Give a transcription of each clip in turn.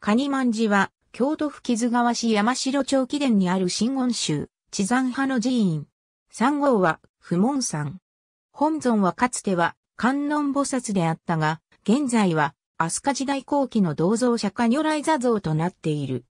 カニマン寺は、京都府木津川市山城町記殿にある真言宗、地山派の寺院。三号は、不門山。本尊はかつては、観音菩薩であったが、現在は、飛鳥時代後期の銅像釈迦如来座像となっている。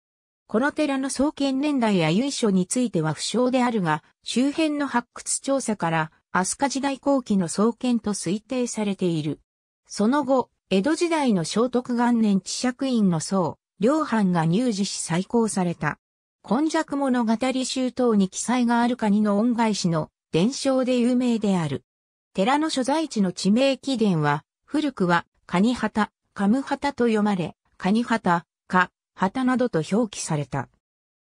この寺の創建年代や由緒については不詳であるが、周辺の発掘調査から、飛鳥時代後期の創建と推定されている。その後、江戸時代の聖徳元年知釈院の僧、両藩が入寺し再興された。今弱物語集等に記載があるカニの恩返しの伝承で有名である。寺の所在地の地名起源は、古くは、カニ旗、カム旗と読まれ、カニ旗、カ、旗などと表記された。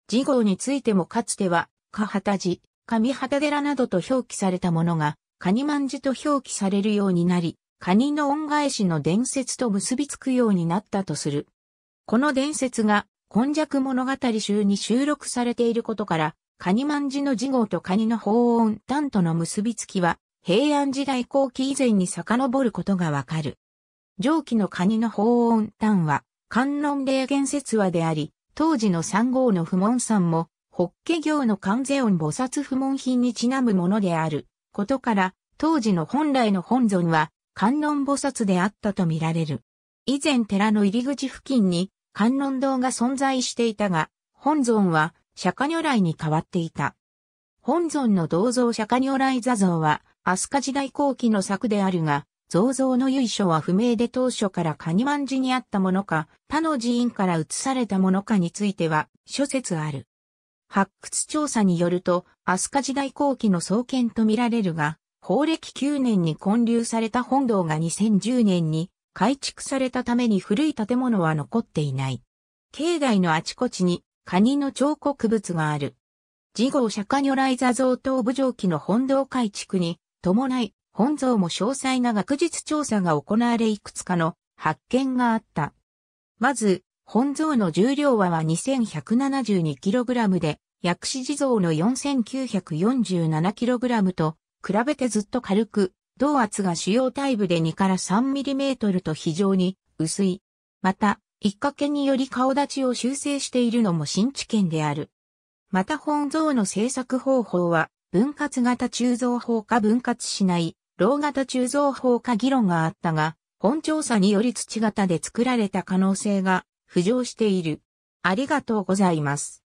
事号についてもかつては、カ旗寺、ハ旗寺などと表記されたものが、カニマン寺と表記されるようになり、カニの恩返しの伝説と結びつくようになったとする。この伝説が、今弱物語集に収録されていることから、カニマンジの事号とカニの法音ンとの結びつきは、平安時代後期以前に遡ることがわかる。上記のカニの法音ンは、観音霊言説話であり、当時の三号の不問さんも、ホッケ行の観世音菩薩不問品にちなむものである、ことから、当時の本来の本尊は、観音菩薩であったとみられる。以前寺の入り口付近に、観音堂が存在していたが、本尊は釈迦如来に変わっていた。本尊の銅像釈迦如来座像は、飛鳥時代後期の作であるが、造像の由緒は不明で当初からカニマン寺にあったものか、他の寺院から移されたものかについては諸説ある。発掘調査によると、飛鳥時代後期の創建とみられるが、法暦9年に建立された本堂が2010年に改築されたために古い建物は残っていない。境内のあちこちにカニの彫刻物がある。事後釈迦如来座像等部上記の本堂改築に伴い本像も詳細な学術調査が行われいくつかの発見があった。まず、本像の重量はは 2172kg で、薬師地像の 4947kg と比べてずっと軽く、同圧が主要体部で2から3トルと非常に薄い。また、一掛けにより顔立ちを修正しているのも新知見である。また本像の制作方法は、分割型鋳造法か分割しない、老型鋳造法か議論があったが、本調査により土型で作られた可能性が浮上している。ありがとうございます。